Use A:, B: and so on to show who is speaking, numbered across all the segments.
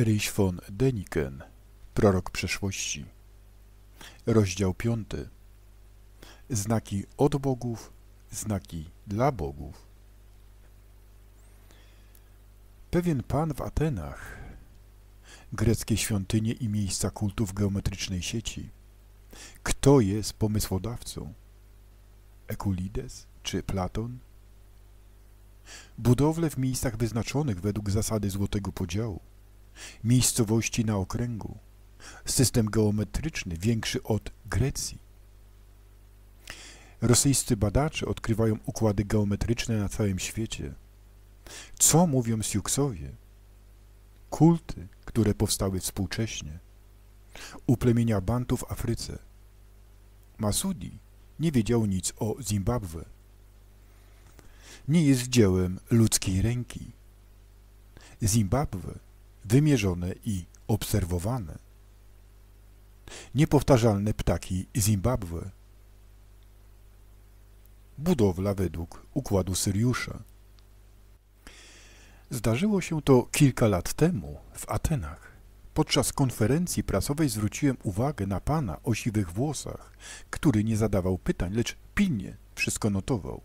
A: Erich von Deniken, prorok przeszłości. Rozdział 5. Znaki od bogów, znaki dla bogów. Pewien pan w Atenach, greckie świątynie i miejsca kultów geometrycznej sieci. Kto jest pomysłodawcą? Ekulides czy Platon? Budowle w miejscach wyznaczonych według zasady złotego podziału miejscowości na okręgu, system geometryczny większy od Grecji. Rosyjscy badacze odkrywają układy geometryczne na całym świecie. Co mówią Siuksowie? Kulty, które powstały współcześnie. Uplemienia Bantu w Afryce. Masudi nie wiedział nic o Zimbabwe. Nie jest dziełem ludzkiej ręki. Zimbabwe wymierzone i obserwowane. Niepowtarzalne ptaki Zimbabwe. Budowla według układu Syriusza. Zdarzyło się to kilka lat temu w Atenach. Podczas konferencji prasowej zwróciłem uwagę na pana o siwych włosach, który nie zadawał pytań, lecz pilnie wszystko notował.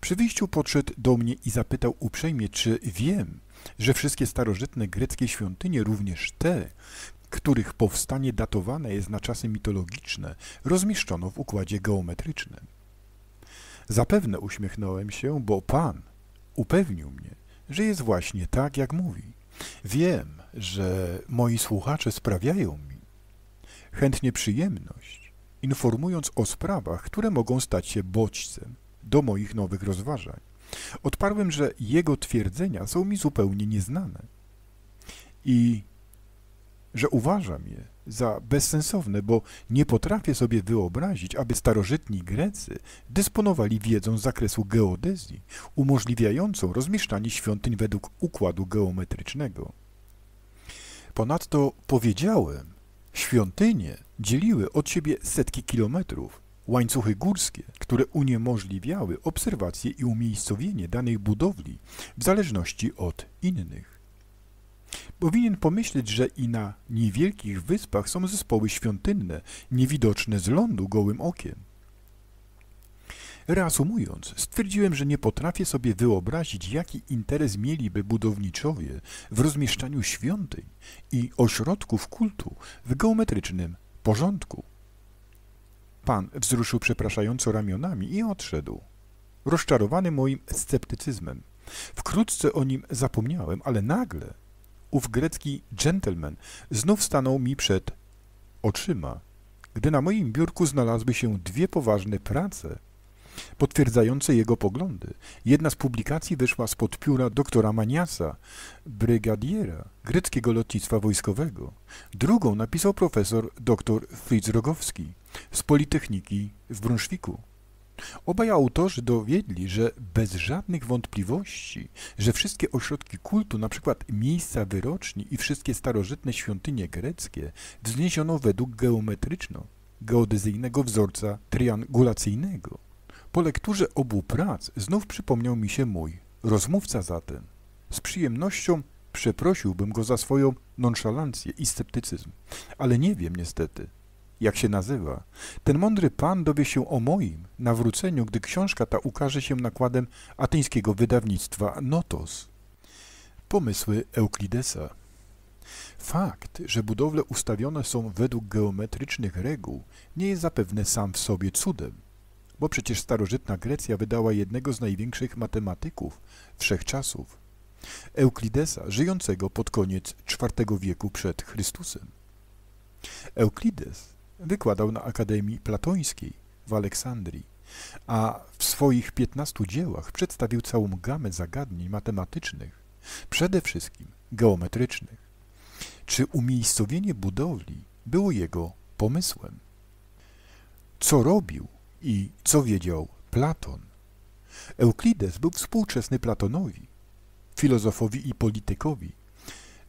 A: Przy wyjściu podszedł do mnie i zapytał uprzejmie, czy wiem, że wszystkie starożytne greckie świątynie, również te, których powstanie datowane jest na czasy mitologiczne, rozmieszczono w układzie geometrycznym. Zapewne uśmiechnąłem się, bo Pan upewnił mnie, że jest właśnie tak, jak mówi. Wiem, że moi słuchacze sprawiają mi chętnie przyjemność, informując o sprawach, które mogą stać się bodźcem do moich nowych rozważań. Odparłem, że jego twierdzenia są mi zupełnie nieznane i że uważam je za bezsensowne, bo nie potrafię sobie wyobrazić, aby starożytni Grecy dysponowali wiedzą z zakresu geodezji, umożliwiającą rozmieszczanie świątyń według układu geometrycznego. Ponadto powiedziałem, świątynie dzieliły od siebie setki kilometrów, Łańcuchy górskie, które uniemożliwiały obserwację i umiejscowienie danej budowli w zależności od innych. Powinien pomyśleć, że i na niewielkich wyspach są zespoły świątynne, niewidoczne z lądu gołym okiem. Reasumując, stwierdziłem, że nie potrafię sobie wyobrazić, jaki interes mieliby budowniczowie w rozmieszczaniu świątyń i ośrodków kultu w geometrycznym porządku. Pan wzruszył przepraszająco ramionami i odszedł, rozczarowany moim sceptycyzmem. Wkrótce o nim zapomniałem, ale nagle ów grecki gentleman znów stanął mi przed oczyma, gdy na moim biurku znalazły się dwie poważne prace – potwierdzające jego poglądy. Jedna z publikacji wyszła spod pióra doktora Maniasa, brygadiera greckiego lotnictwa wojskowego. Drugą napisał profesor dr Fritz Rogowski z Politechniki w Brunszwiku. Obaj autorzy dowiedli, że bez żadnych wątpliwości, że wszystkie ośrodki kultu, np. miejsca wyroczni i wszystkie starożytne świątynie greckie, wzniesiono według geometryczno-geodezyjnego wzorca triangulacyjnego. Po lekturze obu prac znów przypomniał mi się mój rozmówca zatem. Z przyjemnością przeprosiłbym go za swoją nonszalancję i sceptycyzm, ale nie wiem niestety, jak się nazywa. Ten mądry pan dowie się o moim nawróceniu, gdy książka ta ukaże się nakładem ateńskiego wydawnictwa Notos. Pomysły Euklidesa. Fakt, że budowle ustawione są według geometrycznych reguł, nie jest zapewne sam w sobie cudem bo przecież starożytna Grecja wydała jednego z największych matematyków wszechczasów, Euklidesa, żyjącego pod koniec IV wieku przed Chrystusem. Euklides wykładał na Akademii Platońskiej w Aleksandrii, a w swoich piętnastu dziełach przedstawił całą gamę zagadnień matematycznych, przede wszystkim geometrycznych. Czy umiejscowienie budowli było jego pomysłem? Co robił i co wiedział Platon? Euklides był współczesny Platonowi, filozofowi i politykowi.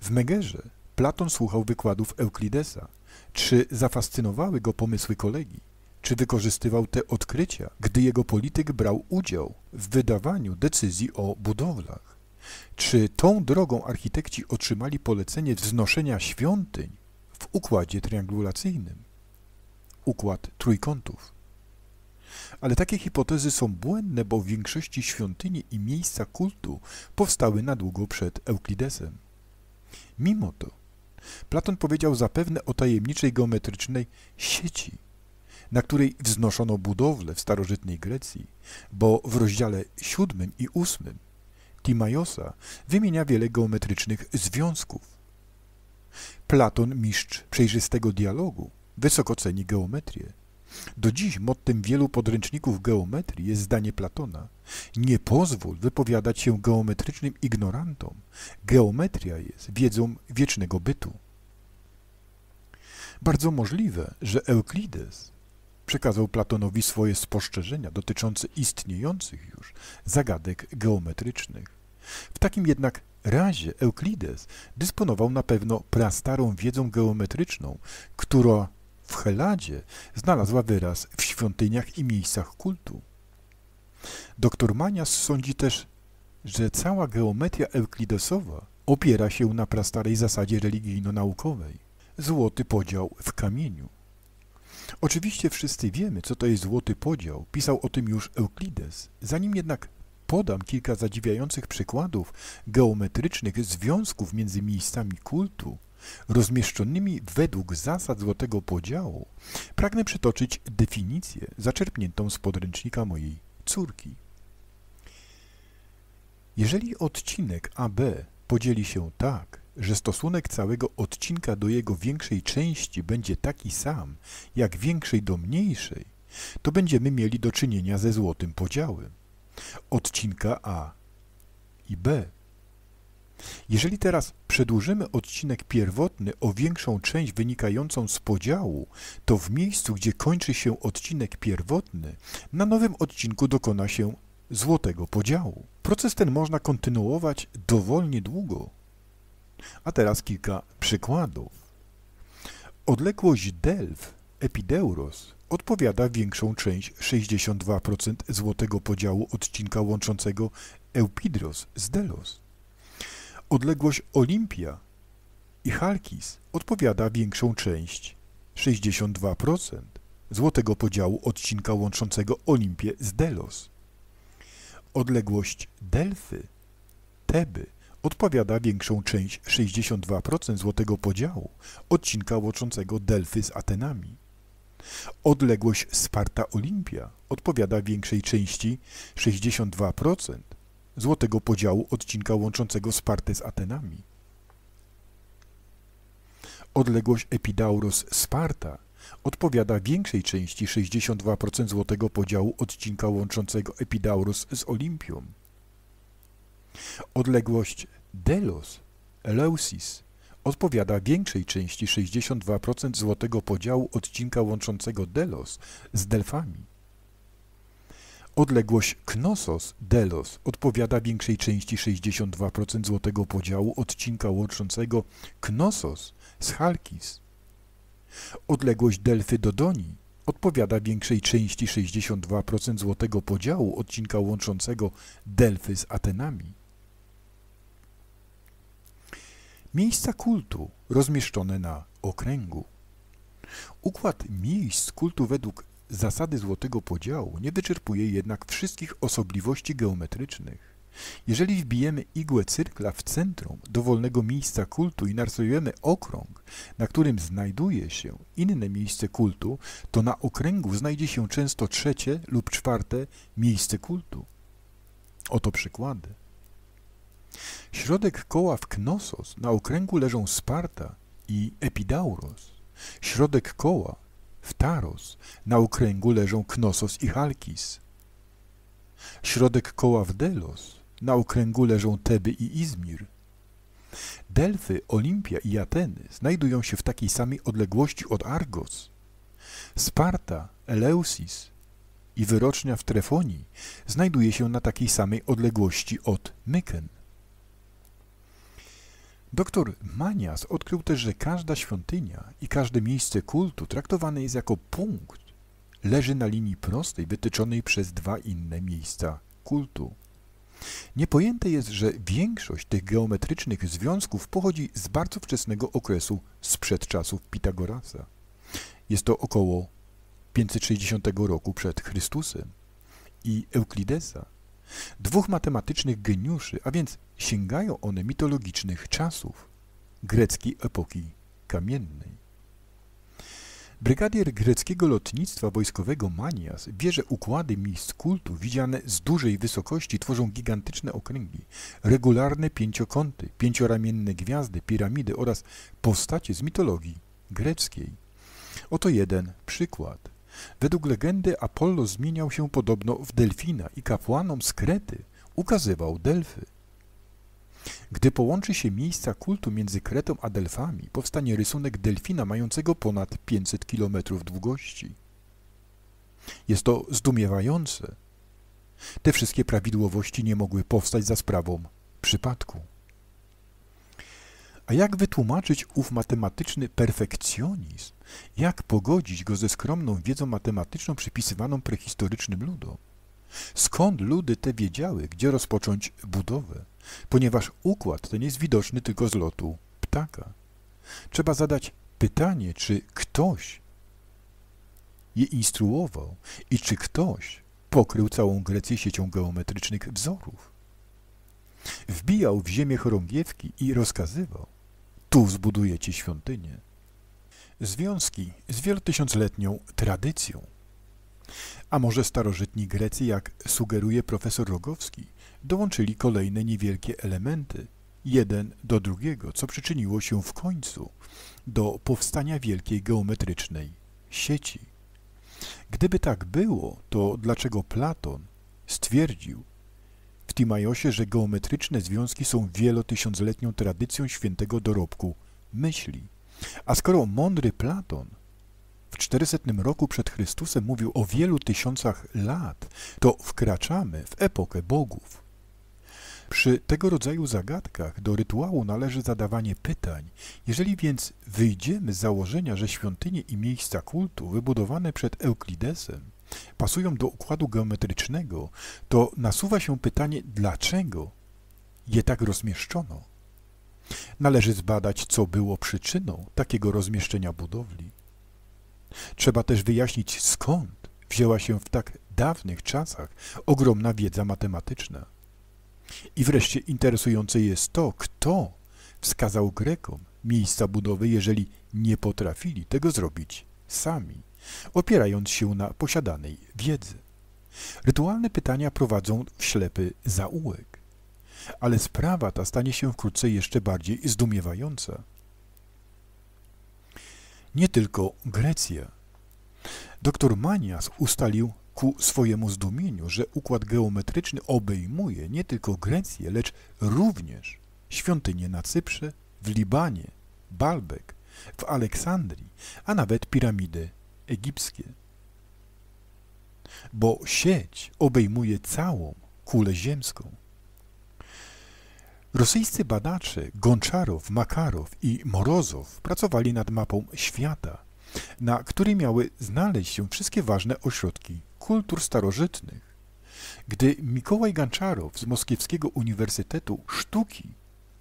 A: W Megerze Platon słuchał wykładów Euklidesa. Czy zafascynowały go pomysły kolegi? Czy wykorzystywał te odkrycia, gdy jego polityk brał udział w wydawaniu decyzji o budowlach? Czy tą drogą architekci otrzymali polecenie wznoszenia świątyń w układzie triangulacyjnym? Układ trójkątów. Ale takie hipotezy są błędne, bo w większości świątynie i miejsca kultu powstały na długo przed Euklidesem. Mimo to, Platon powiedział zapewne o tajemniczej geometrycznej sieci, na której wznoszono budowle w starożytnej Grecji, bo w rozdziale 7 i 8 Timajosa wymienia wiele geometrycznych związków. Platon, mistrz przejrzystego dialogu, wysoko ceni geometrię. Do dziś mottem wielu podręczników geometrii jest zdanie Platona: Nie pozwól wypowiadać się geometrycznym ignorantom. Geometria jest wiedzą wiecznego bytu. Bardzo możliwe, że Euklides przekazał Platonowi swoje spostrzeżenia dotyczące istniejących już zagadek geometrycznych. W takim jednak razie Euklides dysponował na pewno prastarą wiedzą geometryczną, która w Heladzie znalazła wyraz w świątyniach i miejscach kultu. Doktor Manias sądzi też, że cała geometria euklidesowa opiera się na prastarej zasadzie religijno-naukowej złoty podział w kamieniu. Oczywiście wszyscy wiemy, co to jest złoty podział, pisał o tym już Euklides. Zanim jednak podam kilka zadziwiających przykładów geometrycznych związków między miejscami kultu, rozmieszczonymi według zasad złotego podziału, pragnę przytoczyć definicję zaczerpniętą z podręcznika mojej córki. Jeżeli odcinek AB podzieli się tak, że stosunek całego odcinka do jego większej części będzie taki sam, jak większej do mniejszej, to będziemy mieli do czynienia ze złotym podziałem odcinka A i B jeżeli teraz przedłużymy odcinek pierwotny o większą część wynikającą z podziału, to w miejscu, gdzie kończy się odcinek pierwotny, na nowym odcinku dokona się złotego podziału. Proces ten można kontynuować dowolnie długo. A teraz kilka przykładów. Odległość delw epideuros odpowiada większą część 62% złotego podziału odcinka łączącego Eupidros z Delos. Odległość Olimpia i Halkis odpowiada większą część 62% złotego podziału odcinka łączącego Olimpię z Delos. Odległość Delfy, Teby odpowiada większą część 62% złotego podziału odcinka łączącego Delfy z Atenami. Odległość Sparta Olimpia odpowiada większej części 62% złotego podziału odcinka łączącego Spartę z Atenami. Odległość Epidauros-Sparta odpowiada większej części 62% złotego podziału odcinka łączącego Epidauros z Olimpią. Odległość Delos, leusis odpowiada większej części 62% złotego podziału odcinka łączącego Delos z Delfami. Odległość Knossos Delos odpowiada większej części 62% złotego podziału odcinka łączącego Knossos z Chalkis. Odległość Delfy do Doni odpowiada większej części 62% złotego podziału odcinka łączącego Delfy z Atenami. Miejsca kultu rozmieszczone na okręgu. Układ miejsc kultu według Zasady złotego podziału nie wyczerpuje jednak wszystkich osobliwości geometrycznych. Jeżeli wbijemy igłę cyrkla w centrum dowolnego miejsca kultu i narysujemy okrąg, na którym znajduje się inne miejsce kultu, to na okręgu znajdzie się często trzecie lub czwarte miejsce kultu. Oto przykłady. Środek koła w Knossos na okręgu leżą Sparta i Epidauros. Środek koła w Taros na okręgu leżą Knossos i Chalkis. Środek koła w Delos na okręgu leżą Teby i Izmir. Delfy, Olimpia i Ateny znajdują się w takiej samej odległości od Argos. Sparta, Eleusis i wyrocznia w Trefonii znajduje się na takiej samej odległości od Myken. Doktor Manias odkrył też, że każda świątynia i każde miejsce kultu traktowane jest jako punkt, leży na linii prostej wytyczonej przez dwa inne miejsca kultu. Niepojęte jest, że większość tych geometrycznych związków pochodzi z bardzo wczesnego okresu sprzed czasów Pitagorasa. Jest to około 560 roku przed Chrystusem i Euklidesa dwóch matematycznych geniuszy, a więc sięgają one mitologicznych czasów, greckiej epoki kamiennej. Brygadier greckiego lotnictwa wojskowego Manias wie, że układy miejsc kultu widziane z dużej wysokości tworzą gigantyczne okręgi, regularne pięciokąty, pięcioramienne gwiazdy, piramidy oraz postacie z mitologii greckiej. Oto jeden przykład. Według legendy Apollo zmieniał się podobno w delfina i kapłanom z Krety ukazywał Delfy. Gdy połączy się miejsca kultu między Kretą a Delfami, powstanie rysunek delfina mającego ponad 500 km długości. Jest to zdumiewające. Te wszystkie prawidłowości nie mogły powstać za sprawą przypadku. A jak wytłumaczyć ów matematyczny perfekcjonizm? Jak pogodzić go ze skromną wiedzą matematyczną przypisywaną prehistorycznym ludom? Skąd ludy te wiedziały, gdzie rozpocząć budowę? Ponieważ układ ten jest widoczny tylko z lotu ptaka. Trzeba zadać pytanie, czy ktoś je instruował i czy ktoś pokrył całą Grecję siecią geometrycznych wzorów. Wbijał w ziemię chorągiewki i rozkazywał – tu zbudujecie świątynię. Związki z wielotysiącletnią tradycją. A może starożytni Grecy, jak sugeruje profesor Rogowski, dołączyli kolejne niewielkie elementy, jeden do drugiego, co przyczyniło się w końcu do powstania wielkiej geometrycznej sieci. Gdyby tak było, to dlaczego Platon stwierdził, w Timajosie, że geometryczne związki są wielotysiącletnią tradycją świętego dorobku myśli. A skoro mądry Platon w 400 roku przed Chrystusem mówił o wielu tysiącach lat, to wkraczamy w epokę bogów. Przy tego rodzaju zagadkach do rytuału należy zadawanie pytań. Jeżeli więc wyjdziemy z założenia, że świątynie i miejsca kultu wybudowane przed Euklidesem pasują do układu geometrycznego, to nasuwa się pytanie, dlaczego je tak rozmieszczono. Należy zbadać, co było przyczyną takiego rozmieszczenia budowli. Trzeba też wyjaśnić, skąd wzięła się w tak dawnych czasach ogromna wiedza matematyczna. I wreszcie interesujące jest to, kto wskazał Grekom miejsca budowy, jeżeli nie potrafili tego zrobić sami opierając się na posiadanej wiedzy. Rytualne pytania prowadzą w ślepy zaułek. Ale sprawa ta stanie się wkrótce jeszcze bardziej zdumiewająca. Nie tylko Grecja. Doktor Manias ustalił ku swojemu zdumieniu, że układ geometryczny obejmuje nie tylko Grecję, lecz również świątynie na Cyprze, w Libanie, Balbek, w Aleksandrii, a nawet piramidy egipskie. Bo sieć obejmuje całą kulę ziemską. Rosyjscy badacze Gonczarow, Makarow i Morozow pracowali nad mapą świata, na której miały znaleźć się wszystkie ważne ośrodki kultur starożytnych. Gdy Mikołaj Gonczarow z Moskiewskiego Uniwersytetu Sztuki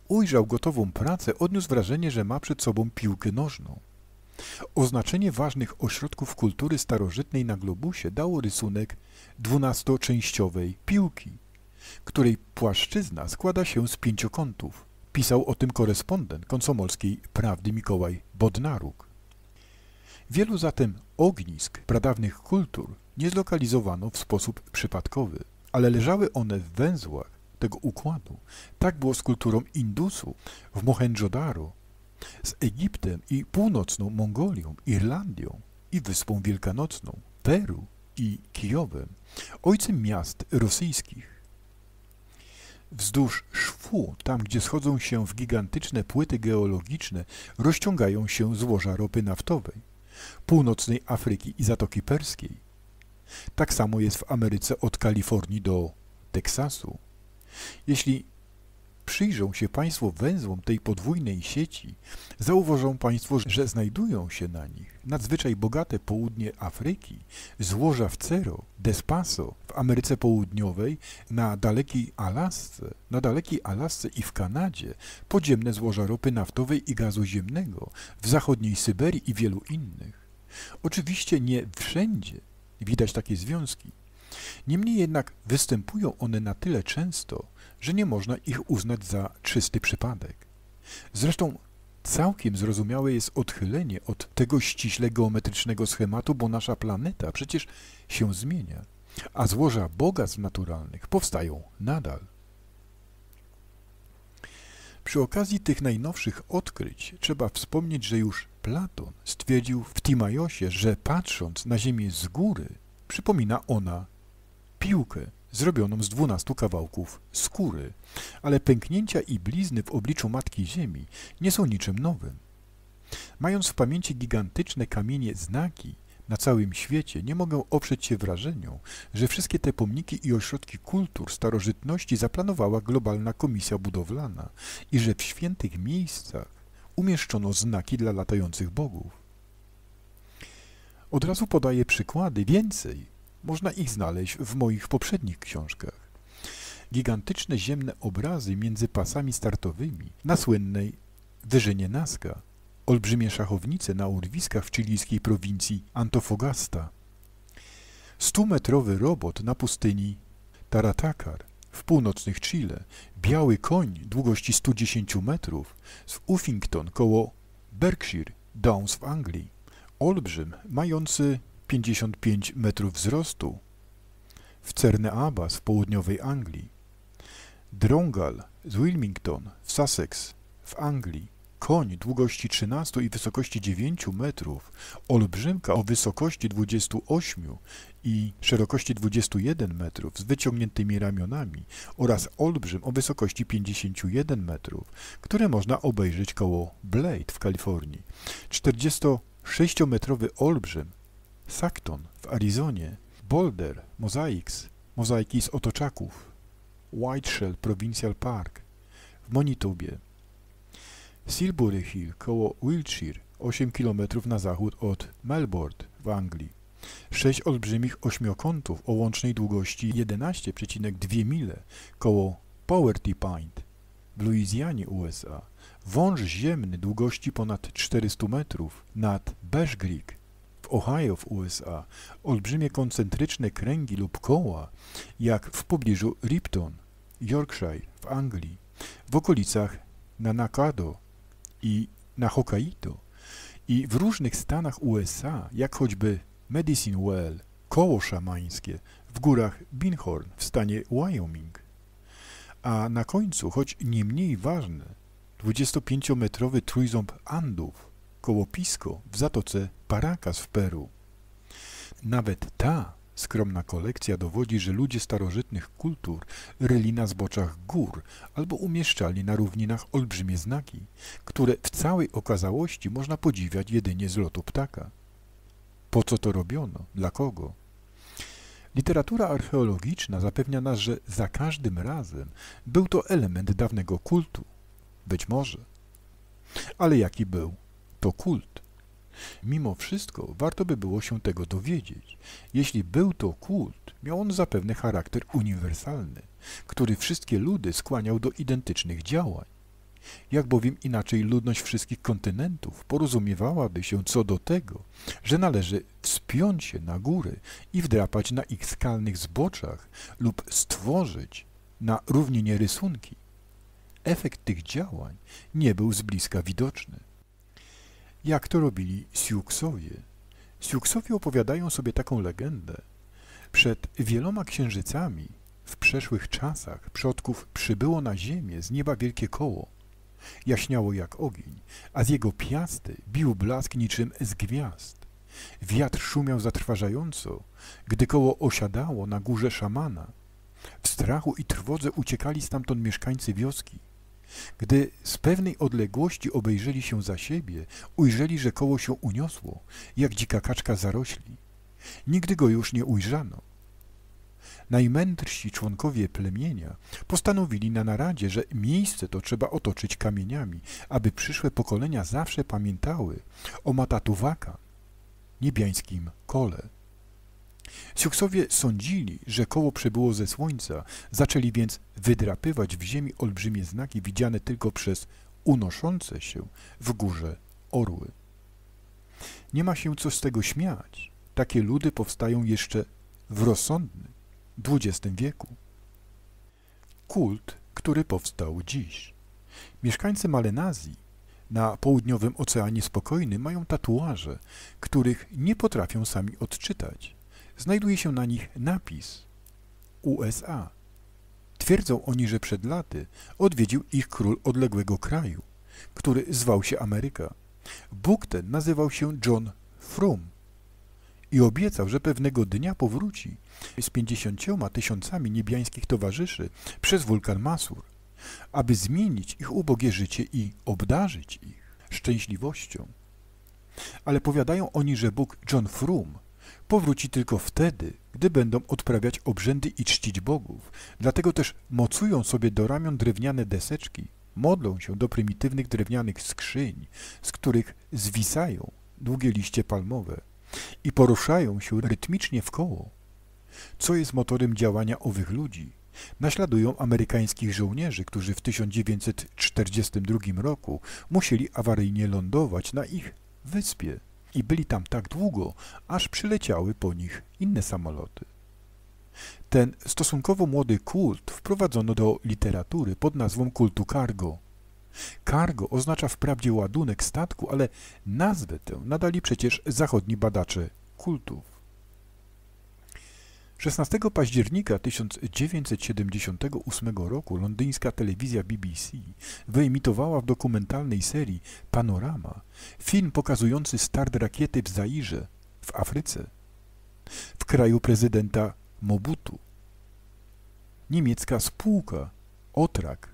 A: ujrzał gotową pracę, odniósł wrażenie, że ma przed sobą piłkę nożną. Oznaczenie ważnych ośrodków kultury starożytnej na globusie dało rysunek dwunastoczęściowej piłki, której płaszczyzna składa się z pięciokątów. Pisał o tym korespondent konsomolskiej prawdy Mikołaj Bodnaruk. Wielu zatem ognisk pradawnych kultur nie zlokalizowano w sposób przypadkowy, ale leżały one w węzłach tego układu. Tak było z kulturą Indusu w Mohenjo-Daro, z Egiptem i północną Mongolią, Irlandią i Wyspą Wielkanocną, Peru i Kijowem, ojcem miast rosyjskich. Wzdłuż szwu, tam gdzie schodzą się w gigantyczne płyty geologiczne, rozciągają się złoża ropy naftowej, północnej Afryki i Zatoki Perskiej. Tak samo jest w Ameryce od Kalifornii do Teksasu. Jeśli przyjrzą się Państwo węzłom tej podwójnej sieci, zauważą Państwo, że znajdują się na nich nadzwyczaj bogate południe Afryki, złoża w Cero, Despaso, w Ameryce Południowej, na dalekiej Alasce, na dalekiej Alasce i w Kanadzie, podziemne złoża ropy naftowej i gazu ziemnego, w zachodniej Syberii i wielu innych. Oczywiście nie wszędzie widać takie związki. Niemniej jednak występują one na tyle często, że nie można ich uznać za czysty przypadek. Zresztą całkiem zrozumiałe jest odchylenie od tego ściśle geometrycznego schematu, bo nasza planeta przecież się zmienia, a złoża bogactw naturalnych powstają nadal. Przy okazji tych najnowszych odkryć trzeba wspomnieć, że już Platon stwierdził w Timajosie, że patrząc na Ziemię z góry, przypomina ona piłkę zrobioną z dwunastu kawałków skóry, ale pęknięcia i blizny w obliczu Matki Ziemi nie są niczym nowym. Mając w pamięci gigantyczne kamienie znaki na całym świecie, nie mogę oprzeć się wrażeniu, że wszystkie te pomniki i ośrodki kultur starożytności zaplanowała globalna komisja budowlana i że w świętych miejscach umieszczono znaki dla latających bogów. Od razu podaję przykłady więcej można ich znaleźć w moich poprzednich książkach. Gigantyczne ziemne obrazy między pasami startowymi na słynnej wyżynie Nazca, olbrzymie szachownice na urwiskach w chilijskiej prowincji Antofagasta, stumetrowy robot na pustyni Taratakar w północnych Chile, biały koń długości 110 metrów z Uffington koło Berkshire Downs w Anglii, olbrzym mający 55 metrów wzrostu w Cerny Abbas w południowej Anglii, Drongal z Wilmington w Sussex w Anglii, koń długości 13 i wysokości 9 metrów, olbrzymka o wysokości 28 i szerokości 21 metrów z wyciągniętymi ramionami oraz olbrzym o wysokości 51 metrów, które można obejrzeć koło Blade w Kalifornii. 46-metrowy olbrzym Sacton w Arizonie, Boulder, Mosaics, mozaiki z otoczaków, Whiteshell Provincial Park w Monitobie, Silbury Hill koło Wiltshire, 8 km na zachód od Melbourne w Anglii. Sześć olbrzymich ośmiokątów o łącznej długości 11,2 mile koło Poverty Point w Luizjanie, USA. Wąż ziemny długości ponad 400 metrów nad Besh Creek Ohio w USA olbrzymie koncentryczne kręgi lub koła, jak w pobliżu Ripton, Yorkshire w Anglii, w okolicach Nanakado i na Hokkaido i w różnych stanach USA, jak choćby Medicine Well, koło szamańskie w górach Binhorn w stanie Wyoming. A na końcu, choć nie mniej ważny, 25-metrowy trójząb Andów koło Pisco w zatoce Paracas w Peru. Nawet ta skromna kolekcja dowodzi, że ludzie starożytnych kultur ryli na zboczach gór albo umieszczali na równinach olbrzymie znaki, które w całej okazałości można podziwiać jedynie z lotu ptaka. Po co to robiono? Dla kogo? Literatura archeologiczna zapewnia nas, że za każdym razem był to element dawnego kultu. Być może. Ale jaki był? to kult. Mimo wszystko warto by było się tego dowiedzieć. Jeśli był to kult, miał on zapewne charakter uniwersalny, który wszystkie ludy skłaniał do identycznych działań. Jak bowiem inaczej ludność wszystkich kontynentów porozumiewałaby się co do tego, że należy wspiąć się na góry i wdrapać na ich skalnych zboczach lub stworzyć na równinie rysunki. Efekt tych działań nie był z bliska widoczny jak to robili Siuksowie. Siuksowie opowiadają sobie taką legendę. Przed wieloma księżycami w przeszłych czasach przodków przybyło na ziemię z nieba wielkie koło. Jaśniało jak ogień, a z jego piasty bił blask niczym z gwiazd. Wiatr szumiał zatrważająco, gdy koło osiadało na górze szamana. W strachu i trwodze uciekali stamtąd mieszkańcy wioski – gdy z pewnej odległości obejrzeli się za siebie, ujrzeli, że koło się uniosło, jak dzika kaczka zarośli. Nigdy go już nie ujrzano. Najmędrsi członkowie plemienia postanowili na naradzie, że miejsce to trzeba otoczyć kamieniami, aby przyszłe pokolenia zawsze pamiętały o Matatuwaka, niebiańskim kole. Siuksowie sądzili, że koło przebyło ze słońca, zaczęli więc wydrapywać w ziemi olbrzymie znaki widziane tylko przez unoszące się w górze orły. Nie ma się co z tego śmiać. Takie ludy powstają jeszcze w rozsądnym XX wieku. Kult, który powstał dziś. Mieszkańcy Malenazji na południowym Oceanie Spokojnym mają tatuaże, których nie potrafią sami odczytać znajduje się na nich napis USA. Twierdzą oni, że przed laty odwiedził ich król odległego kraju, który zwał się Ameryka. Bóg ten nazywał się John Frum i obiecał, że pewnego dnia powróci z pięćdziesięcioma tysiącami niebiańskich towarzyszy przez wulkan Masur, aby zmienić ich ubogie życie i obdarzyć ich szczęśliwością. Ale powiadają oni, że Bóg John Frum powróci tylko wtedy, gdy będą odprawiać obrzędy i czcić bogów. Dlatego też mocują sobie do ramion drewniane deseczki, modlą się do prymitywnych drewnianych skrzyń, z których zwisają długie liście palmowe i poruszają się rytmicznie w koło. Co jest motorem działania owych ludzi? Naśladują amerykańskich żołnierzy, którzy w 1942 roku musieli awaryjnie lądować na ich wyspie i byli tam tak długo, aż przyleciały po nich inne samoloty. Ten stosunkowo młody kult wprowadzono do literatury pod nazwą kultu cargo. Cargo oznacza wprawdzie ładunek statku, ale nazwę tę nadali przecież zachodni badacze kultów. 16 października 1978 roku londyńska telewizja BBC wyemitowała w dokumentalnej serii Panorama film pokazujący start rakiety w Zairze, w Afryce, w kraju prezydenta Mobutu. Niemiecka spółka Otrak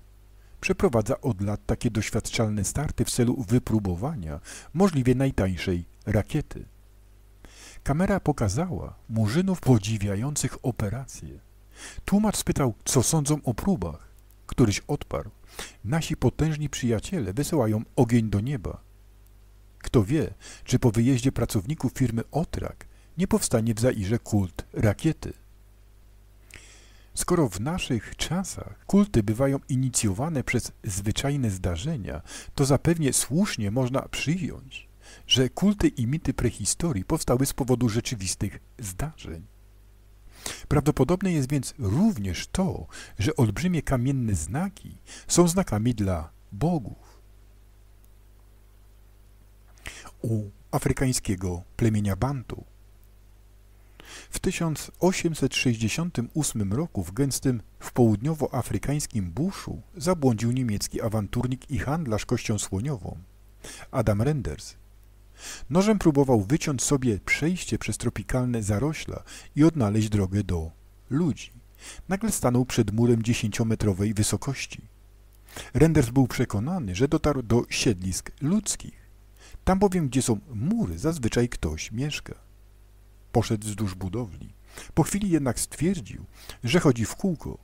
A: przeprowadza od lat takie doświadczalne starty w celu wypróbowania możliwie najtańszej rakiety. Kamera pokazała murzynów podziwiających operację. Tłumacz spytał, co sądzą o próbach. Któryś odparł. Nasi potężni przyjaciele wysyłają ogień do nieba. Kto wie, czy po wyjeździe pracowników firmy Otrak nie powstanie w Zairze kult rakiety. Skoro w naszych czasach kulty bywają inicjowane przez zwyczajne zdarzenia, to zapewnie słusznie można przyjąć, że kulty i mity prehistorii powstały z powodu rzeczywistych zdarzeń. Prawdopodobne jest więc również to, że olbrzymie kamienne znaki są znakami dla bogów. U afrykańskiego plemienia Bantu. W 1868 roku w gęstym w południowoafrykańskim buszu zabłądził niemiecki awanturnik i handlarz kością słoniową Adam Renders. Nożem próbował wyciąć sobie przejście przez tropikalne zarośla i odnaleźć drogę do ludzi. Nagle stanął przed murem dziesięciometrowej wysokości. Renders był przekonany, że dotarł do siedlisk ludzkich. Tam bowiem, gdzie są mury, zazwyczaj ktoś mieszka. Poszedł wzdłuż budowli. Po chwili jednak stwierdził, że chodzi w kółko,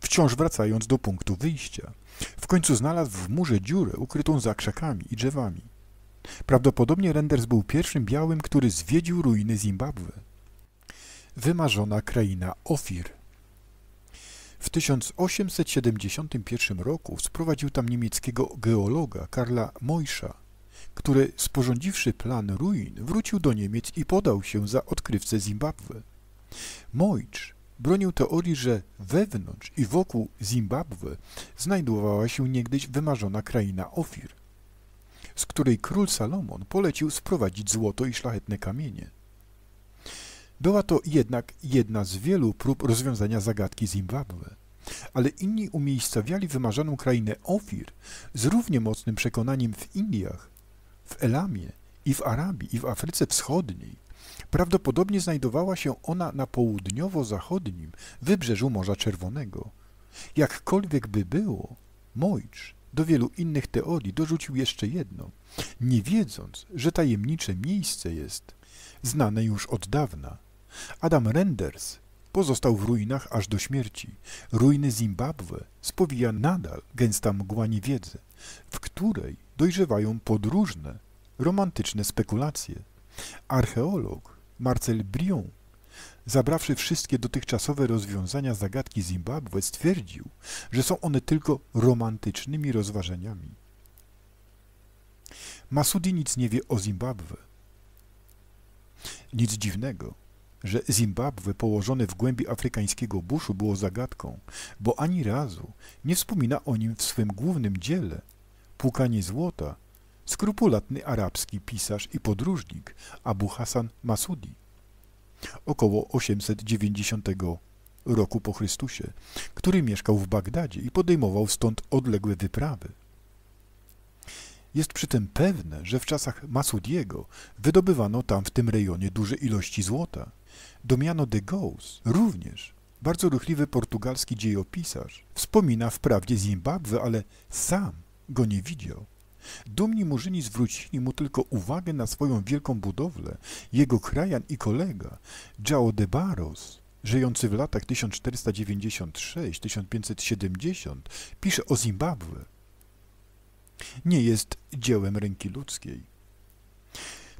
A: wciąż wracając do punktu wyjścia. W końcu znalazł w murze dziurę ukrytą za krzakami i drzewami. Prawdopodobnie Renders był pierwszym białym, który zwiedził ruiny Zimbabwe. Wymarzona kraina Ofir. W 1871 roku sprowadził tam niemieckiego geologa Karla Mojsza, który sporządziwszy plan ruin wrócił do Niemiec i podał się za odkrywcę Zimbabwe. Mojcz bronił teorii, że wewnątrz i wokół Zimbabwe znajdowała się niegdyś wymarzona kraina Ofir z której król Salomon polecił sprowadzić złoto i szlachetne kamienie. Była to jednak jedna z wielu prób rozwiązania zagadki Zimbabwe, ale inni umiejscawiali wymarzoną krainę Ofir z równie mocnym przekonaniem w Indiach, w Elamie i w Arabii i w Afryce Wschodniej. Prawdopodobnie znajdowała się ona na południowo-zachodnim wybrzeżu Morza Czerwonego. Jakkolwiek by było, Mojcz do wielu innych teorii dorzucił jeszcze jedno, nie wiedząc, że tajemnicze miejsce jest znane już od dawna. Adam Renders pozostał w ruinach aż do śmierci. Ruiny Zimbabwe spowija nadal gęsta mgła niewiedzy, w której dojrzewają podróżne, romantyczne spekulacje. Archeolog Marcel Brion Zabrawszy wszystkie dotychczasowe rozwiązania zagadki Zimbabwe, stwierdził, że są one tylko romantycznymi rozważeniami. Masudi nic nie wie o Zimbabwe. Nic dziwnego, że Zimbabwe położone w głębi afrykańskiego buszu było zagadką, bo ani razu nie wspomina o nim w swym głównym dziele Płukanie złota, skrupulatny arabski pisarz i podróżnik Abu Hasan Masudi około 890 roku po Chrystusie, który mieszkał w Bagdadzie i podejmował stąd odległe wyprawy. Jest przy tym pewne, że w czasach Masudiego wydobywano tam w tym rejonie duże ilości złota. Domiano de Gauss również, bardzo ruchliwy portugalski dziejopisarz, wspomina wprawdzie Zimbabwe, ale sam go nie widział. Dumni murzyni zwrócili mu tylko uwagę na swoją wielką budowlę. Jego krajan i kolega, Jao de Barros, żyjący w latach 1496-1570, pisze o Zimbabwe. Nie jest dziełem ręki ludzkiej.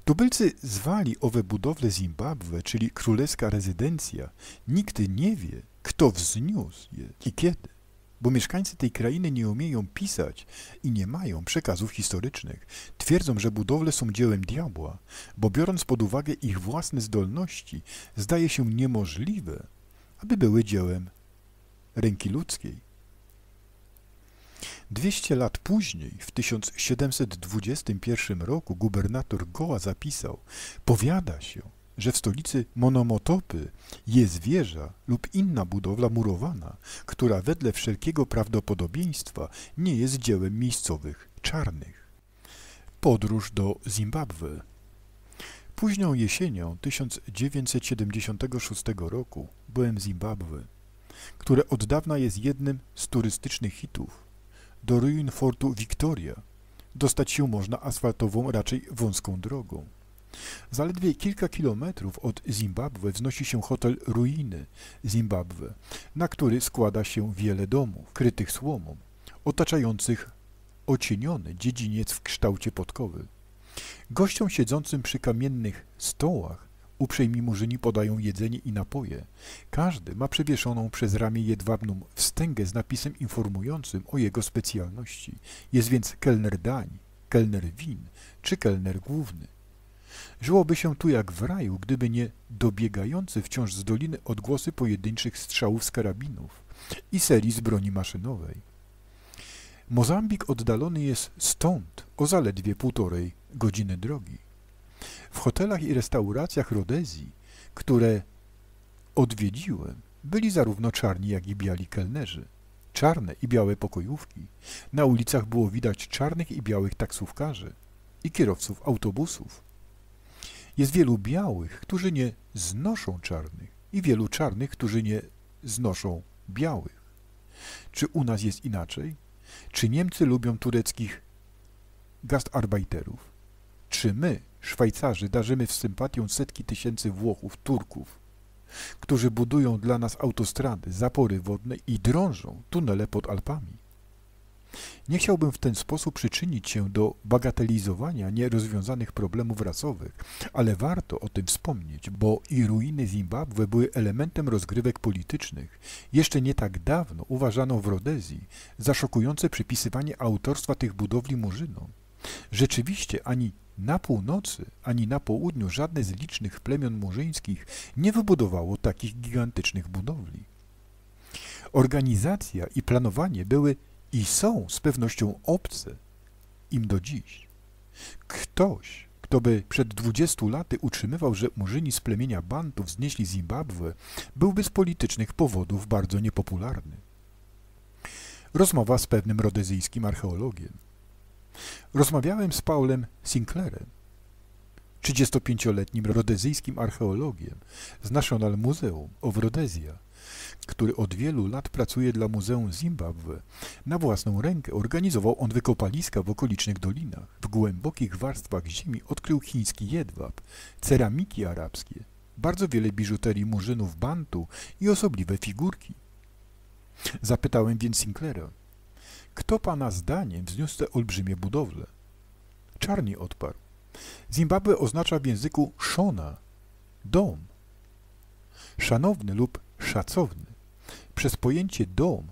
A: Tubylcy zwali owe budowle Zimbabwe, czyli królewska rezydencja. Nikt nie wie, kto wzniósł je i kiedy bo mieszkańcy tej krainy nie umieją pisać i nie mają przekazów historycznych. Twierdzą, że budowle są dziełem diabła, bo biorąc pod uwagę ich własne zdolności, zdaje się niemożliwe, aby były dziełem ręki ludzkiej. 200 lat później, w 1721 roku, gubernator Goa zapisał: Powiada się, że w stolicy Monomotopy jest wieża lub inna budowla murowana, która wedle wszelkiego prawdopodobieństwa nie jest dziełem miejscowych czarnych. Podróż do Zimbabwe Późną jesienią 1976 roku byłem w Zimbabwe, które od dawna jest jednym z turystycznych hitów. Do ruin fortu Victoria dostać się można asfaltową raczej wąską drogą. Zaledwie kilka kilometrów od Zimbabwe wznosi się hotel ruiny Zimbabwe, na który składa się wiele domów, krytych słomą, otaczających ocieniony dziedziniec w kształcie podkowy. Gościom siedzącym przy kamiennych stołach uprzejmi murzyni podają jedzenie i napoje. Każdy ma przewieszoną przez ramię jedwabną wstęgę z napisem informującym o jego specjalności. Jest więc kelner dań, kelner win czy kelner główny. Żyłoby się tu jak w raju, gdyby nie dobiegające wciąż z doliny odgłosy pojedynczych strzałów z karabinów i serii z broni maszynowej. Mozambik oddalony jest stąd o zaledwie półtorej godziny drogi. W hotelach i restauracjach Rodezji, które odwiedziłem, byli zarówno czarni, jak i biali kelnerzy. Czarne i białe pokojówki. Na ulicach było widać czarnych i białych taksówkarzy i kierowców autobusów. Jest wielu białych, którzy nie znoszą czarnych i wielu czarnych, którzy nie znoszą białych. Czy u nas jest inaczej? Czy Niemcy lubią tureckich gastarbeiterów? Czy my, Szwajcarzy, darzymy w sympatią setki tysięcy Włochów, Turków, którzy budują dla nas autostrady, zapory wodne i drążą tunele pod Alpami? Nie chciałbym w ten sposób przyczynić się do bagatelizowania nierozwiązanych problemów rasowych, ale warto o tym wspomnieć, bo i ruiny Zimbabwe były elementem rozgrywek politycznych. Jeszcze nie tak dawno uważano w Rodezji za szokujące przypisywanie autorstwa tych budowli murzynom. Rzeczywiście ani na północy, ani na południu żadne z licznych plemion murzyńskich nie wybudowało takich gigantycznych budowli. Organizacja i planowanie były i są z pewnością obce im do dziś. Ktoś, kto by przed 20 laty utrzymywał, że murzyni z plemienia bandów znieśli Zimbabwe, byłby z politycznych powodów bardzo niepopularny. Rozmowa z pewnym rodezyjskim archeologiem. Rozmawiałem z Paulem Sinclairem, 35-letnim rodezyjskim archeologiem z National Museum of Rhodesia – który od wielu lat pracuje dla Muzeum Zimbabwe. Na własną rękę organizował on wykopaliska w okolicznych dolinach. W głębokich warstwach ziemi odkrył chiński jedwab, ceramiki arabskie, bardzo wiele biżuterii murzynów bantu i osobliwe figurki. Zapytałem więc Sinclaira, kto pana zdaniem wzniósł te olbrzymie budowle? Czarni odparł. Zimbabwe oznacza w języku Shona, dom. Szanowny lub szacowny. Przez pojęcie dom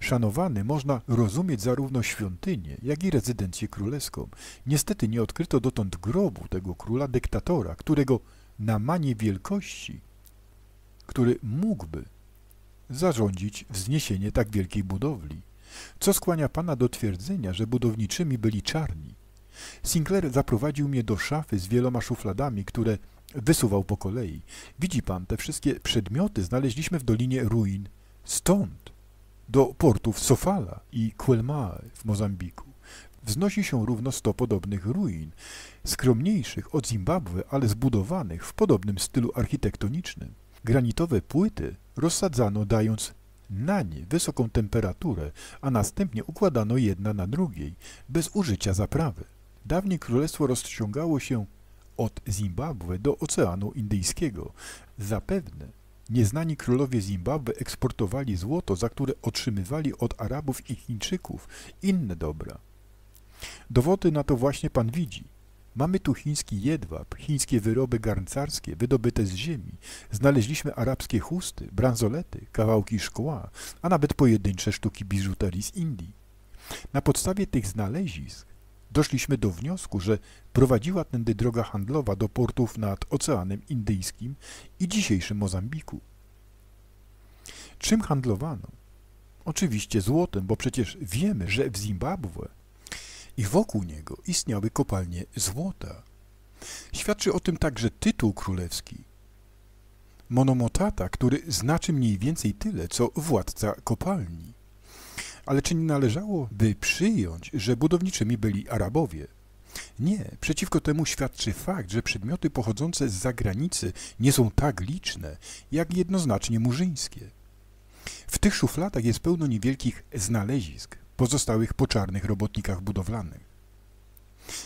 A: szanowany można rozumieć zarówno świątynię, jak i rezydencję królewską. Niestety nie odkryto dotąd grobu tego króla dyktatora, którego na manie wielkości, który mógłby zarządzić wzniesienie tak wielkiej budowli, co skłania pana do twierdzenia, że budowniczymi byli czarni. Sinclair zaprowadził mnie do szafy z wieloma szufladami, które Wysuwał po kolei. Widzi pan, te wszystkie przedmioty znaleźliśmy w Dolinie Ruin. Stąd, do portów Sofala i Quelmae w Mozambiku, wznosi się równo sto podobnych ruin, skromniejszych od Zimbabwe, ale zbudowanych w podobnym stylu architektonicznym. Granitowe płyty rozsadzano dając na nie wysoką temperaturę, a następnie układano jedna na drugiej, bez użycia zaprawy. Dawnie królestwo rozciągało się od Zimbabwe do Oceanu Indyjskiego. Zapewne nieznani królowie Zimbabwe eksportowali złoto, za które otrzymywali od Arabów i Chińczyków inne dobra. Dowody na to właśnie pan widzi. Mamy tu chiński jedwab, chińskie wyroby garncarskie wydobyte z ziemi, znaleźliśmy arabskie chusty, bransolety, kawałki szkła, a nawet pojedyncze sztuki biżuterii z Indii. Na podstawie tych znalezisk doszliśmy do wniosku, że prowadziła tędy droga handlowa do portów nad Oceanem Indyjskim i dzisiejszym Mozambiku. Czym handlowano? Oczywiście złotem, bo przecież wiemy, że w Zimbabwe i wokół niego istniały kopalnie złota. Świadczy o tym także tytuł królewski Monomotata, który znaczy mniej więcej tyle co władca kopalni. Ale czy nie należałoby przyjąć, że budowniczymi byli Arabowie? Nie, przeciwko temu świadczy fakt, że przedmioty pochodzące z zagranicy nie są tak liczne, jak jednoznacznie murzyńskie. W tych szufladach jest pełno niewielkich znalezisk, pozostałych po czarnych robotnikach budowlanych.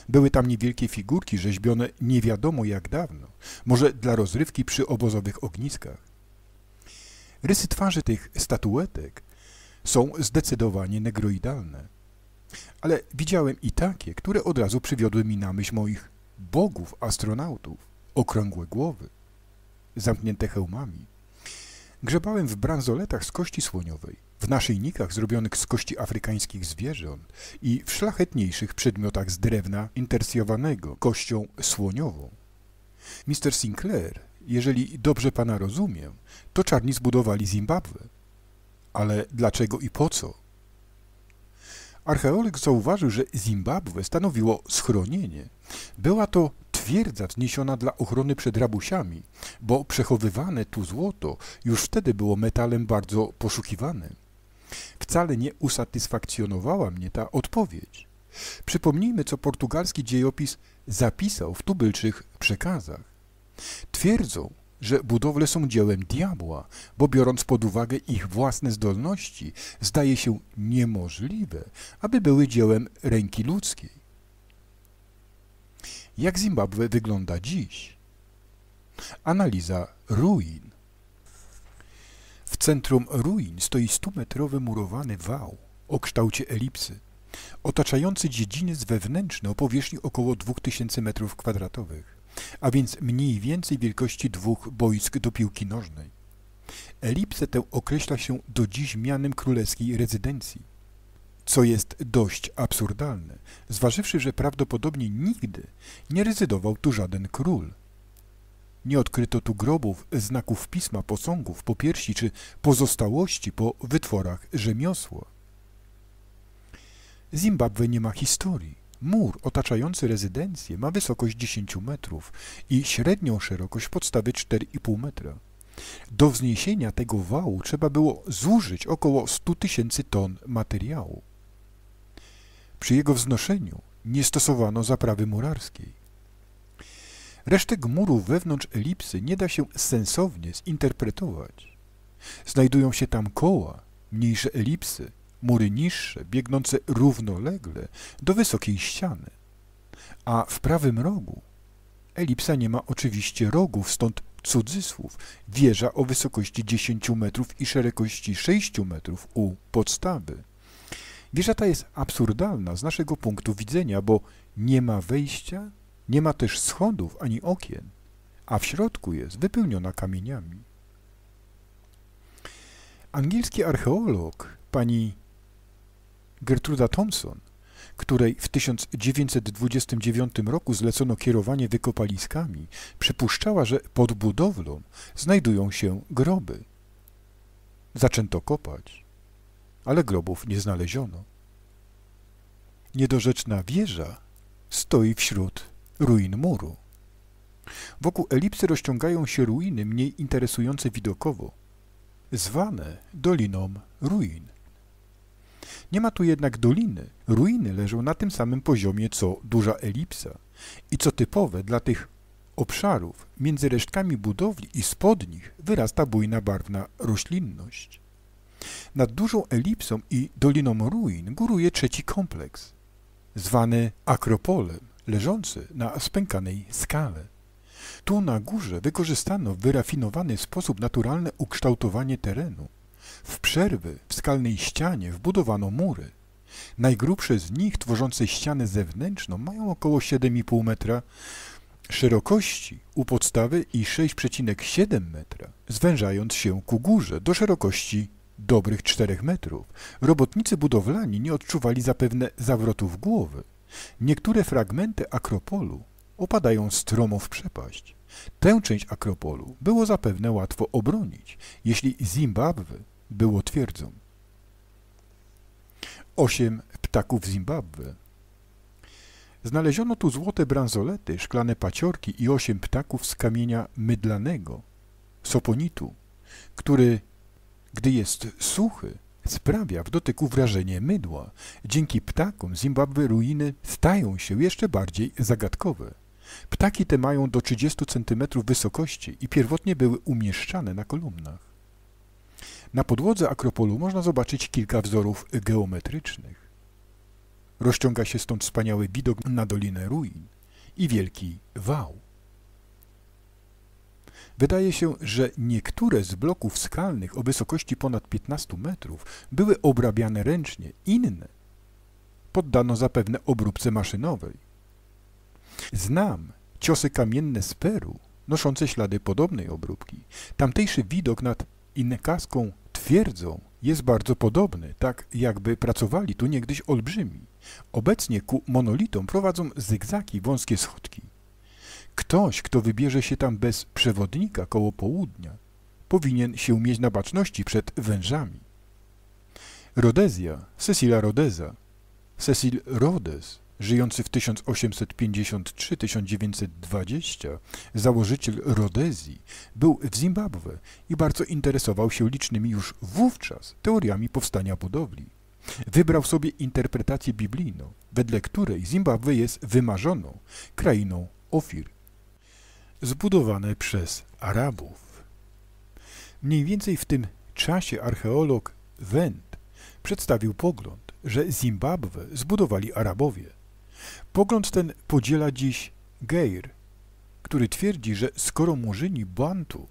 A: Były tam niewielkie figurki rzeźbione nie wiadomo jak dawno, może dla rozrywki przy obozowych ogniskach. Rysy twarzy tych statuetek są zdecydowanie negroidalne. Ale widziałem i takie, które od razu przywiodły mi na myśl moich bogów astronautów, okrągłe głowy, zamknięte hełmami. Grzebałem w bransoletach z kości słoniowej, w naszyjnikach zrobionych z kości afrykańskich zwierząt i w szlachetniejszych przedmiotach z drewna intersjowanego kością słoniową. Mister Sinclair, jeżeli dobrze pana rozumiem, to czarni zbudowali Zimbabwe – ale dlaczego i po co? Archeolog zauważył, że Zimbabwe stanowiło schronienie. Była to twierdza wniesiona dla ochrony przed rabusiami, bo przechowywane tu złoto już wtedy było metalem bardzo poszukiwanym. Wcale nie usatysfakcjonowała mnie ta odpowiedź. Przypomnijmy, co portugalski dziejopis zapisał w tubylczych przekazach. Twierdzą, że budowle są dziełem diabła, bo biorąc pod uwagę ich własne zdolności, zdaje się niemożliwe, aby były dziełem ręki ludzkiej. Jak Zimbabwe wygląda dziś? Analiza ruin. W centrum ruin stoi stumetrowy murowany wał o kształcie elipsy, otaczający dziedziniec wewnętrzny o powierzchni około 2000 m2 a więc mniej więcej wielkości dwóch boisk do piłki nożnej. Elipsę tę określa się do dziś mianem królewskiej rezydencji, co jest dość absurdalne, zważywszy, że prawdopodobnie nigdy nie rezydował tu żaden król. Nie odkryto tu grobów, znaków pisma, posągów, popiersi czy pozostałości po wytworach rzemiosła. Zimbabwe nie ma historii. Mur otaczający rezydencję ma wysokość 10 metrów i średnią szerokość podstawy 4,5 metra. Do wzniesienia tego wału trzeba było zużyć około 100 tysięcy ton materiału. Przy jego wznoszeniu nie stosowano zaprawy murarskiej. Resztek muru wewnątrz elipsy nie da się sensownie zinterpretować. Znajdują się tam koła, mniejsze elipsy, mury niższe, biegnące równolegle do wysokiej ściany. A w prawym rogu elipsa nie ma oczywiście rogów, stąd cudzysłów, wieża o wysokości 10 metrów i szerokości 6 metrów u podstawy. Wieża ta jest absurdalna z naszego punktu widzenia, bo nie ma wejścia, nie ma też schodów ani okien, a w środku jest wypełniona kamieniami. Angielski archeolog pani Gertruda Thompson, której w 1929 roku zlecono kierowanie wykopaliskami, przypuszczała, że pod budowlą znajdują się groby. Zaczęto kopać, ale grobów nie znaleziono. Niedorzeczna wieża stoi wśród ruin muru. Wokół elipsy rozciągają się ruiny mniej interesujące widokowo, zwane Doliną Ruin. Nie ma tu jednak doliny, ruiny leżą na tym samym poziomie co duża elipsa. I co typowe dla tych obszarów, między resztkami budowli i spod nich wyrasta bujna barwna roślinność. Nad dużą elipsą i doliną ruin góruje trzeci kompleks, zwany Akropolem, leżący na spękanej skale. Tu na górze wykorzystano w wyrafinowany sposób naturalne ukształtowanie terenu. W przerwy w skalnej ścianie wbudowano mury. Najgrubsze z nich, tworzące ścianę zewnętrzną, mają około 7,5 metra szerokości u podstawy i 6,7 metra, zwężając się ku górze do szerokości dobrych 4 metrów. Robotnicy budowlani nie odczuwali zapewne zawrotów głowy. Niektóre fragmenty akropolu opadają stromo w przepaść. Tę część akropolu było zapewne łatwo obronić, jeśli Zimbabwe było twierdzą. Osiem ptaków Zimbabwe. Znaleziono tu złote bransolety, szklane paciorki i osiem ptaków z kamienia mydlanego, soponitu, który, gdy jest suchy, sprawia w dotyku wrażenie mydła. Dzięki ptakom Zimbabwe ruiny stają się jeszcze bardziej zagadkowe. Ptaki te mają do 30 cm wysokości i pierwotnie były umieszczane na kolumnach. Na podłodze Akropolu można zobaczyć kilka wzorów geometrycznych. Rozciąga się stąd wspaniały widok na Dolinę Ruin i wielki wał. Wydaje się, że niektóre z bloków skalnych o wysokości ponad 15 metrów były obrabiane ręcznie, inne poddano zapewne obróbce maszynowej. Znam ciosy kamienne z Peru, noszące ślady podobnej obróbki. Tamtejszy widok nad i nekaską twierdzą jest bardzo podobny, tak jakby pracowali tu niegdyś olbrzymi. Obecnie ku monolitom prowadzą zygzaki, wąskie schodki. Ktoś, kto wybierze się tam bez przewodnika koło południa, powinien się mieć na baczności przed wężami. Rodezja, Cecilia Rodeza, Cecil Rhodes żyjący w 1853-1920, założyciel Rodezji, był w Zimbabwe i bardzo interesował się licznymi już wówczas teoriami powstania budowli. Wybrał sobie interpretację biblijną, wedle której Zimbabwe jest wymarzoną krainą Ofir, zbudowane przez Arabów. Mniej więcej w tym czasie archeolog Wendt przedstawił pogląd, że Zimbabwe zbudowali Arabowie. Pogląd ten podziela dziś Geir, który twierdzi, że skoro murzyni Bantu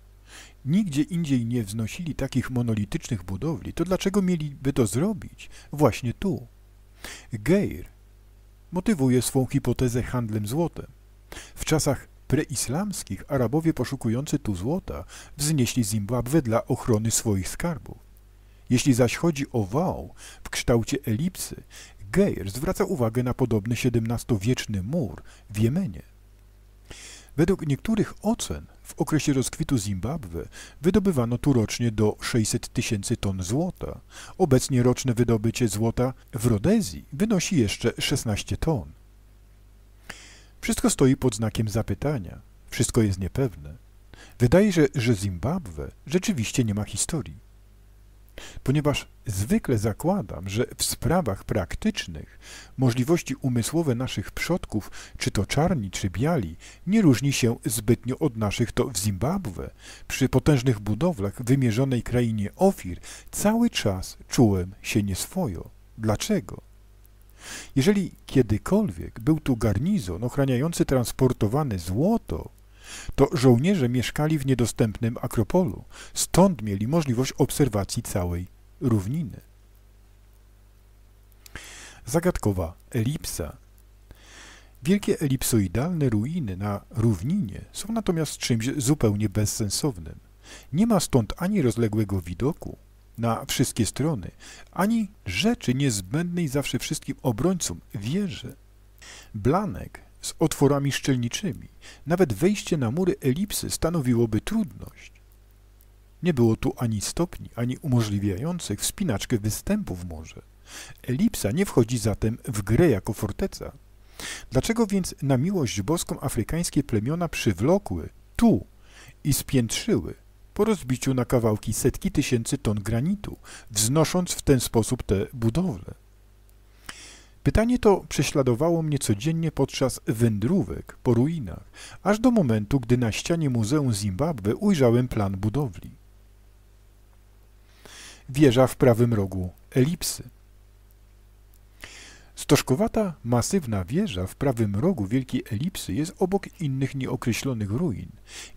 A: nigdzie indziej nie wznosili takich monolitycznych budowli, to dlaczego mieliby to zrobić właśnie tu? Geir motywuje swą hipotezę handlem złotem. W czasach preislamskich Arabowie poszukujący tu złota wznieśli Zimbabwe dla ochrony swoich skarbów. Jeśli zaś chodzi o wał w kształcie elipsy, Geyer zwraca uwagę na podobny XVII-wieczny mur w Jemenie. Według niektórych ocen w okresie rozkwitu Zimbabwe wydobywano tu rocznie do 600 tysięcy ton złota. Obecnie roczne wydobycie złota w Rodezji wynosi jeszcze 16 ton. Wszystko stoi pod znakiem zapytania. Wszystko jest niepewne. Wydaje się, że Zimbabwe rzeczywiście nie ma historii ponieważ zwykle zakładam, że w sprawach praktycznych możliwości umysłowe naszych przodków, czy to czarni, czy biali, nie różni się zbytnio od naszych to w Zimbabwe. Przy potężnych budowlach w wymierzonej krainie Ofir cały czas czułem się nieswojo. Dlaczego? Jeżeli kiedykolwiek był tu garnizon ochraniający transportowane złoto, to żołnierze mieszkali w niedostępnym Akropolu, stąd mieli możliwość obserwacji całej równiny. Zagadkowa elipsa. Wielkie elipsoidalne ruiny na równinie są natomiast czymś zupełnie bezsensownym. Nie ma stąd ani rozległego widoku na wszystkie strony, ani rzeczy niezbędnej zawsze wszystkim obrońcom wieży. Blanek z otworami szczelniczymi. Nawet wejście na mury elipsy stanowiłoby trudność. Nie było tu ani stopni, ani umożliwiających wspinaczkę występu w morze. Elipsa nie wchodzi zatem w grę jako forteca. Dlaczego więc na miłość boską afrykańskie plemiona przywlokły tu i spiętrzyły po rozbiciu na kawałki setki tysięcy ton granitu, wznosząc w ten sposób te budowle? Pytanie to prześladowało mnie codziennie podczas wędrówek po ruinach, aż do momentu, gdy na ścianie Muzeum Zimbabwe ujrzałem plan budowli. Wieża w prawym rogu elipsy. Stożkowata, masywna wieża w prawym rogu wielkiej elipsy jest obok innych nieokreślonych ruin,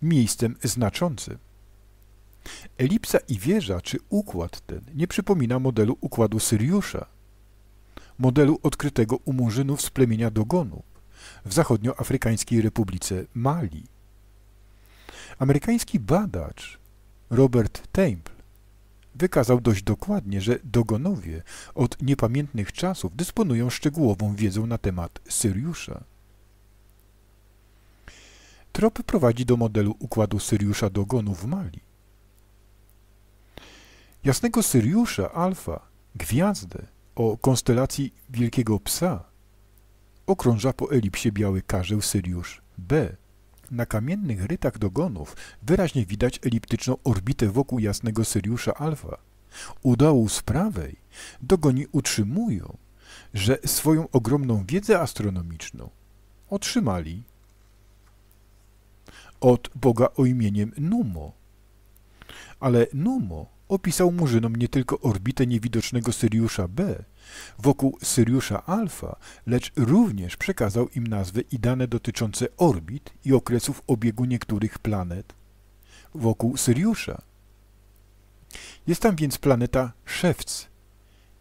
A: miejscem znaczącym. Elipsa i wieża, czy układ ten, nie przypomina modelu układu Syriusza, modelu odkrytego u murzynów z plemienia Dogonu w zachodnioafrykańskiej republice Mali. Amerykański badacz Robert Temple wykazał dość dokładnie, że Dogonowie od niepamiętnych czasów dysponują szczegółową wiedzą na temat Syriusza. Trop prowadzi do modelu układu Syriusza Dogonu w Mali. Jasnego Syriusza Alfa, gwiazdę, o konstelacji Wielkiego Psa okrąża po elipsie biały karzeł Syriusz B. Na kamiennych rytach dogonów wyraźnie widać eliptyczną orbitę wokół jasnego Syriusza Alfa. U dołu z prawej dogoni utrzymują, że swoją ogromną wiedzę astronomiczną otrzymali od Boga o imieniem Numo. Ale Numo opisał murzynom nie tylko orbitę niewidocznego Syriusza B wokół Syriusza Alfa, lecz również przekazał im nazwy i dane dotyczące orbit i okresów obiegu niektórych planet wokół Syriusza. Jest tam więc planeta Szewc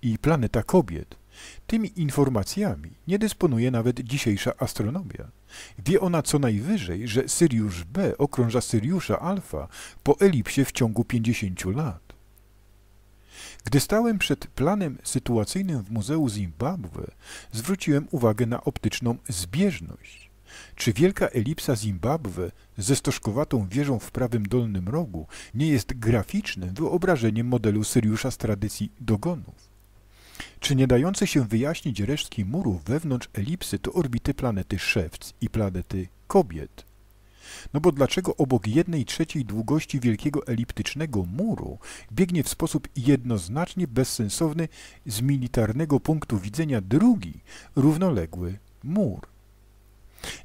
A: i planeta Kobiet. Tymi informacjami nie dysponuje nawet dzisiejsza astronomia. Wie ona co najwyżej, że Syriusz B okrąża Syriusza Alfa po elipsie w ciągu 50 lat. Gdy stałem przed planem sytuacyjnym w muzeum Zimbabwe, zwróciłem uwagę na optyczną zbieżność. Czy wielka elipsa Zimbabwe ze stożkowatą wieżą w prawym dolnym rogu nie jest graficznym wyobrażeniem modelu Syriusza z tradycji dogonów? Czy nie dające się wyjaśnić resztki murów wewnątrz elipsy to orbity planety Szewc i planety Kobiet? No bo dlaczego obok jednej trzeciej długości wielkiego eliptycznego muru biegnie w sposób jednoznacznie bezsensowny z militarnego punktu widzenia drugi, równoległy mur?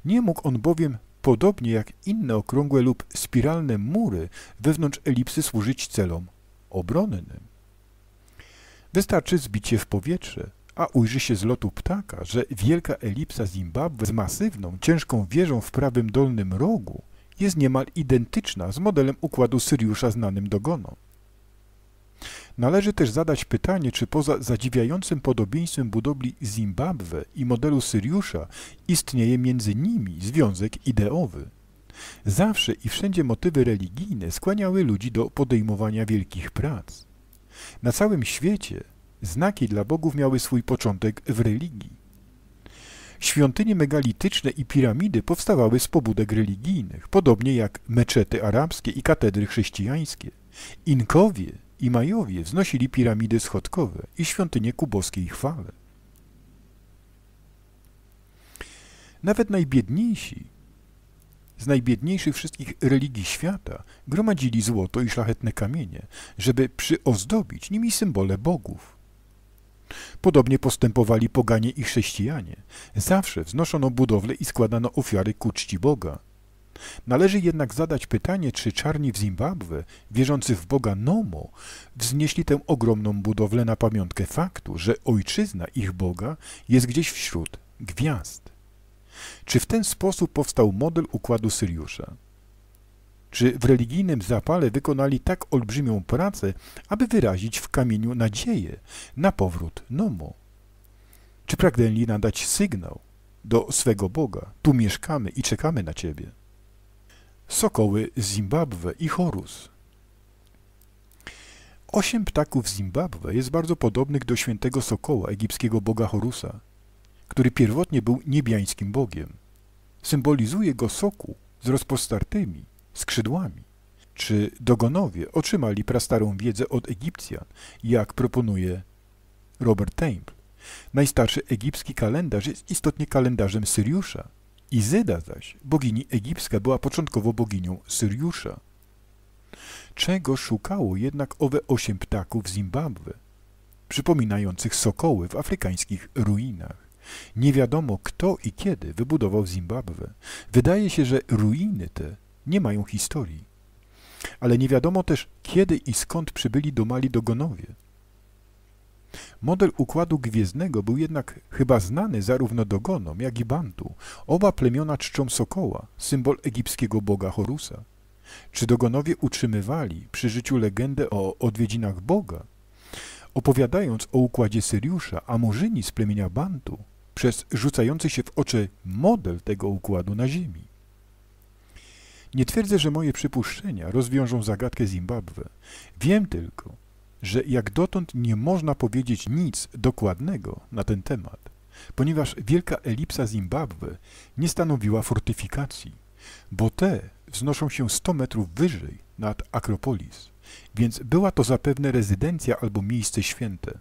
A: Nie mógł on bowiem podobnie jak inne okrągłe lub spiralne mury wewnątrz elipsy służyć celom obronnym. Wystarczy zbicie w powietrze, a ujrzy się z lotu ptaka, że wielka elipsa Zimbabwe z masywną, ciężką wieżą w prawym dolnym rogu jest niemal identyczna z modelem układu Syriusza znanym Dogonom. Należy też zadać pytanie, czy poza zadziwiającym podobieństwem budowli Zimbabwe i modelu Syriusza istnieje między nimi związek ideowy. Zawsze i wszędzie motywy religijne skłaniały ludzi do podejmowania wielkich prac. Na całym świecie Znaki dla bogów miały swój początek w religii. Świątynie megalityczne i piramidy powstawały z pobudek religijnych, podobnie jak meczety arabskie i katedry chrześcijańskie. Inkowie i Majowie wznosili piramidy schodkowe i świątynie ku boskiej chwale. Nawet najbiedniejsi z najbiedniejszych wszystkich religii świata gromadzili złoto i szlachetne kamienie, żeby przyozdobić nimi symbole bogów. Podobnie postępowali poganie i chrześcijanie. Zawsze wznoszono budowle i składano ofiary ku czci Boga. Należy jednak zadać pytanie, czy czarni w Zimbabwe, wierzący w Boga Nomo, wznieśli tę ogromną budowlę na pamiątkę faktu, że ojczyzna ich Boga jest gdzieś wśród gwiazd. Czy w ten sposób powstał model układu Syriusza? czy w religijnym zapale wykonali tak olbrzymią pracę, aby wyrazić w kamieniu nadzieję na powrót Nomo. Czy pragnęli nadać sygnał do swego Boga, tu mieszkamy i czekamy na Ciebie. Sokoły z Zimbabwe i Horus Osiem ptaków z Zimbabwe jest bardzo podobnych do świętego sokoła, egipskiego boga Horusa, który pierwotnie był niebiańskim bogiem. Symbolizuje go soku z rozpostartymi, skrzydłami. Czy Dogonowie otrzymali prastarą wiedzę od Egipcjan, jak proponuje Robert Temple? Najstarszy egipski kalendarz jest istotnie kalendarzem Syriusza. Izyda zaś, bogini egipska, była początkowo boginią Syriusza. Czego szukało jednak owe osiem ptaków z Zimbabwe, przypominających sokoły w afrykańskich ruinach? Nie wiadomo kto i kiedy wybudował Zimbabwe. Wydaje się, że ruiny te nie mają historii. Ale nie wiadomo też, kiedy i skąd przybyli do Mali Dogonowie. Model układu gwiezdnego był jednak chyba znany zarówno Dogonom, jak i Bantu. Oba plemiona czczą sokoła, symbol egipskiego boga Horusa. Czy Dogonowie utrzymywali przy życiu legendę o odwiedzinach Boga? Opowiadając o układzie Syriusza, a Murzyni z plemienia Bantu, przez rzucający się w oczy model tego układu na ziemi. Nie twierdzę, że moje przypuszczenia rozwiążą zagadkę Zimbabwe. Wiem tylko, że jak dotąd nie można powiedzieć nic dokładnego na ten temat, ponieważ wielka elipsa Zimbabwe nie stanowiła fortyfikacji, bo te wznoszą się 100 metrów wyżej nad Akropolis, więc była to zapewne rezydencja albo miejsce święte.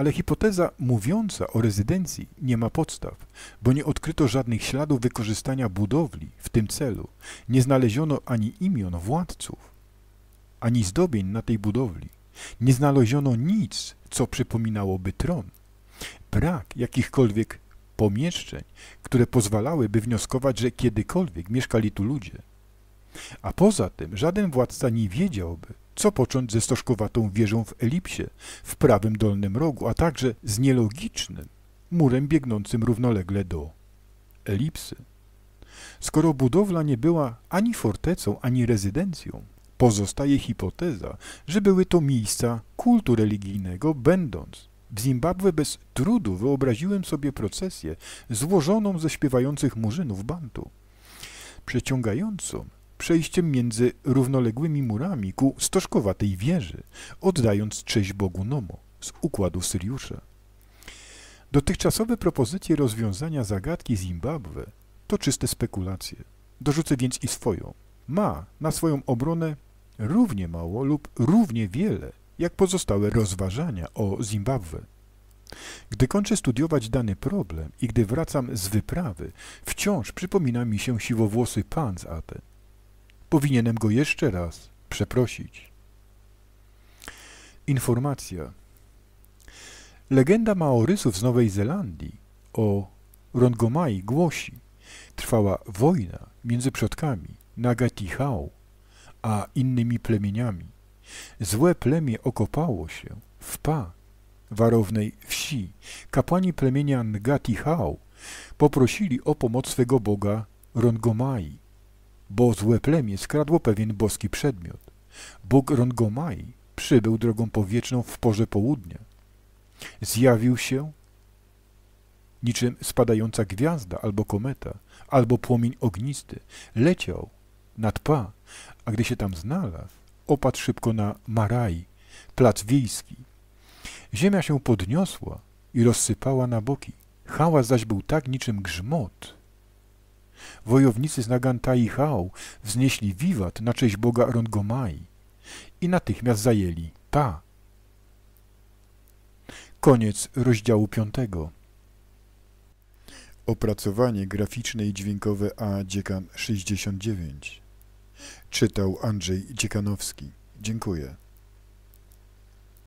A: Ale hipoteza mówiąca o rezydencji nie ma podstaw, bo nie odkryto żadnych śladów wykorzystania budowli w tym celu, nie znaleziono ani imion władców, ani zdobień na tej budowli, nie znaleziono nic, co przypominałoby tron. Brak jakichkolwiek pomieszczeń, które pozwalałyby wnioskować, że kiedykolwiek mieszkali tu ludzie. A poza tym żaden władca nie wiedziałby, co począć ze stożkowatą wieżą w elipsie w prawym dolnym rogu, a także z nielogicznym murem biegnącym równolegle do elipsy. Skoro budowla nie była ani fortecą, ani rezydencją, pozostaje hipoteza, że były to miejsca kultu religijnego, będąc w Zimbabwe bez trudu wyobraziłem sobie procesję złożoną ze śpiewających murzynów bantu, przeciągającą przejściem między równoległymi murami ku stożkowatej wieży, oddając cześć Bogu Nomo z układu Syriusza. Dotychczasowe propozycje rozwiązania zagadki Zimbabwe to czyste spekulacje. Dorzucę więc i swoją. Ma na swoją obronę równie mało lub równie wiele, jak pozostałe rozważania o Zimbabwe. Gdy kończę studiować dany problem i gdy wracam z wyprawy, wciąż przypomina mi się siwowłosy pan z Aten powinienem go jeszcze raz przeprosić. Informacja. Legenda Maorysów z Nowej Zelandii o Rongomai głosi, trwała wojna między przodkami Nagatihau a innymi plemieniami. Złe plemię okopało się w Pa, warownej wsi. Kapłani plemienia Nagatihau poprosili o pomoc swego boga Rongomai, bo złe plemię skradło pewien boski przedmiot. Bóg Rongomai przybył drogą powietrzną w porze południa. Zjawił się niczym spadająca gwiazda albo kometa, albo płomień ognisty. Leciał nad Pa, a gdy się tam znalazł, opadł szybko na Marai, plac wiejski. Ziemia się podniosła i rozsypała na boki. Hałas zaś był tak niczym grzmot, Wojownicy z Nagantaihao wznieśli wiwat na cześć boga Rongomai i natychmiast zajęli Ta. Koniec rozdziału piątego. Opracowanie graficzne i dźwiękowe A. Dziekan 69. Czytał Andrzej Dziekanowski. Dziękuję.